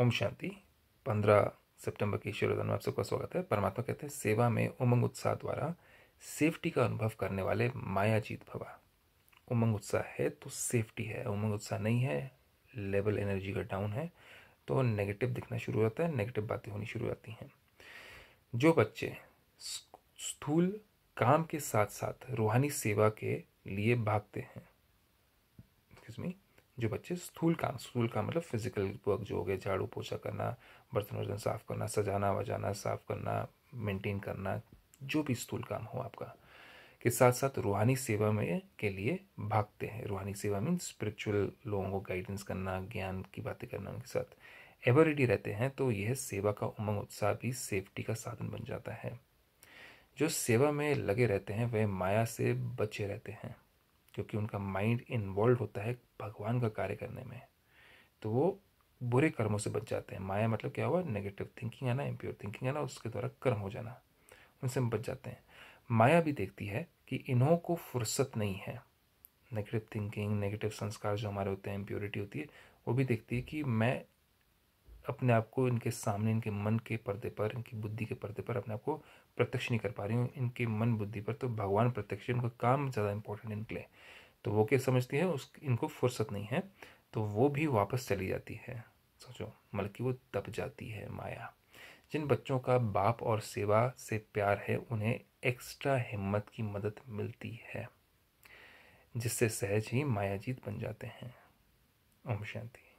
ओम शांति पंद्रह सितंबर की शुरुआत में आप सबका स्वागत है परमात्मा कहते हैं सेवा में उमंग उत्साह द्वारा सेफ्टी का अनुभव करने वाले मायाजीत भवा उमंग उत्साह है तो सेफ्टी है उमंग उत्साह नहीं है लेवल एनर्जी का डाउन है तो नेगेटिव दिखना शुरू जाता है नेगेटिव बातें होनी शुरू जाती हैं जो बच्चे स्थूल काम के साथ साथ रूहानी सेवा के लिए भागते हैं जो बच्चे स्थूल काम स्थूल काम मतलब फिजिकल वर्क जो हो गया झाड़ू पोछा करना बर्तन वर्तन साफ़ करना सजाना वजाना साफ़ करना मेंटेन करना जो भी स्थूल काम हो आपका के साथ साथ रूहानी सेवा में के लिए भागते हैं रूहानी सेवा मीन स्पिरिचुअल लोगों को गाइडेंस करना ज्ञान की बातें करना उनके साथ एवर रेडी रहते हैं तो यह सेवा का उमंग उत्साह भी सेफ्टी का साधन बन जाता है जो सेवा में लगे रहते हैं वह माया से बचे रहते हैं क्योंकि उनका माइंड इन्वॉल्व होता है भगवान का कार्य करने में तो वो बुरे कर्मों से बच जाते हैं माया मतलब क्या हुआ नेगेटिव थिंकिंग आना इम्प्योर थिंकिंग आना उसके द्वारा कर्म हो जाना उनसे हम बच जाते हैं माया भी देखती है कि इन्हों को फुर्सत नहीं है नेगेटिव थिंकिंग नेगेटिव संस्कार जो हमारे होते हैं इम्प्योरिटी होती है वो भी देखती है कि मैं अपने आप को इनके सामने इनके मन के पर्दे पर इनकी बुद्धि के पर्दे पर अपने आप को प्रत्यक्ष नहीं कर पा रही हूँ इनके मन बुद्धि पर तो भगवान प्रत्यक्ष उनका काम ज़्यादा इंपॉर्टेंट इनके लिए तो वो क्या समझती है उस इनको फुर्सत नहीं है तो वो भी वापस चली जाती है सोचो मतलब कि वो दब जाती है माया जिन बच्चों का बाप और सेवा से प्यार है उन्हें एक्स्ट्रा हिम्मत की मदद मिलती है जिससे सहज ही मायाजीत बन जाते हैं ओम शांति